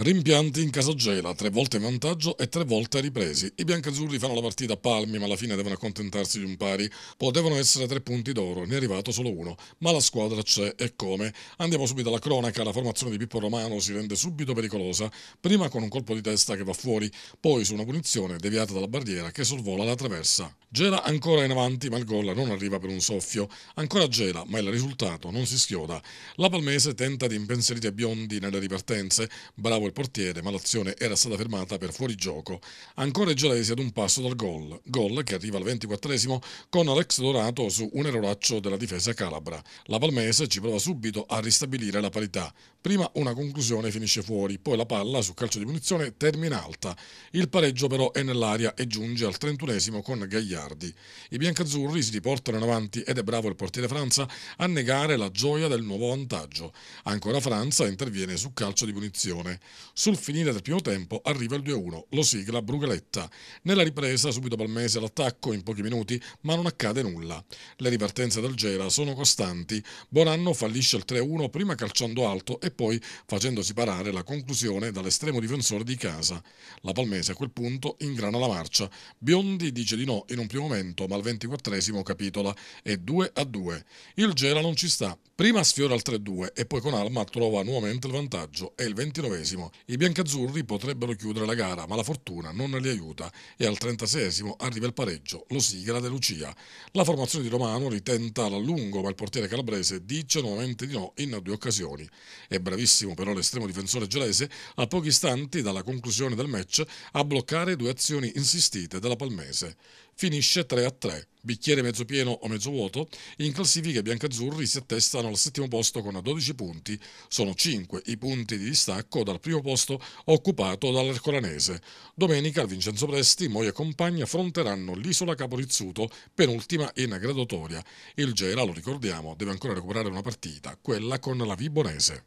Rimpianti in casa Gela, tre volte in vantaggio e tre volte ripresi. I biancazzurri fanno la partita a palmi, ma alla fine devono accontentarsi di un pari. Potevano essere tre punti d'oro, ne è arrivato solo uno. Ma la squadra c'è e come. Andiamo subito alla cronaca, la formazione di Pippo Romano si rende subito pericolosa, prima con un colpo di testa che va fuori, poi su una punizione deviata dalla barriera che sorvola la traversa. Gela ancora in avanti, ma il gol non arriva per un soffio. Ancora Gela, ma il risultato non si schioda. La Palmese tenta di impensierire Biondi nelle ripartenze. Bravo il portiere, ma l'azione era stata fermata per fuorigioco. Ancora i gelesi ad un passo dal gol. Gol che arriva al 24 con Alex Dorato su un erroraccio della difesa calabra. La Palmese ci prova subito a ristabilire la parità. Prima una conclusione finisce fuori, poi la palla su calcio di punizione termina alta. Il pareggio però è nell'aria e giunge al 31 con Gagliano miliardi. I biancazzurri si riportano in avanti ed è bravo il portiere Franza a negare la gioia del nuovo vantaggio. Ancora Franza interviene su calcio di punizione. Sul finire del primo tempo arriva il 2-1, lo sigla Brugaletta. Nella ripresa subito Palmese all'attacco in pochi minuti, ma non accade nulla. Le ripartenze del Gera sono costanti. Bonanno fallisce il 3-1 prima calciando alto e poi facendosi parare la conclusione dall'estremo difensore di casa. La Palmese a quel punto ingrana la marcia. Biondi dice di no in un primo momento, ma al 24 capitola e 2 a 2. Il Gela non ci sta. Prima sfiora il 3-2 e poi con Alma trova nuovamente il vantaggio È il 29 I biancazzurri potrebbero chiudere la gara, ma la fortuna non li aiuta e al 36 arriva il pareggio, lo sigla De Lucia. La formazione di Romano ritenta a ma il portiere calabrese dice nuovamente di no in due occasioni. È bravissimo però l'estremo difensore gelese a pochi istanti dalla conclusione del match a bloccare due azioni insistite della Palmese finisce 3 a 3. Bicchiere mezzo pieno o mezzo vuoto, in classifica i biancazzurri si attestano al settimo posto con 12 punti, sono 5 i punti di distacco dal primo posto occupato dall'Ercolanese. Domenica Vincenzo Presti, Moia compagni affronteranno l'isola Caporizzuto, penultima in graduatoria. Il Gela, lo ricordiamo, deve ancora recuperare una partita, quella con la Vibonese.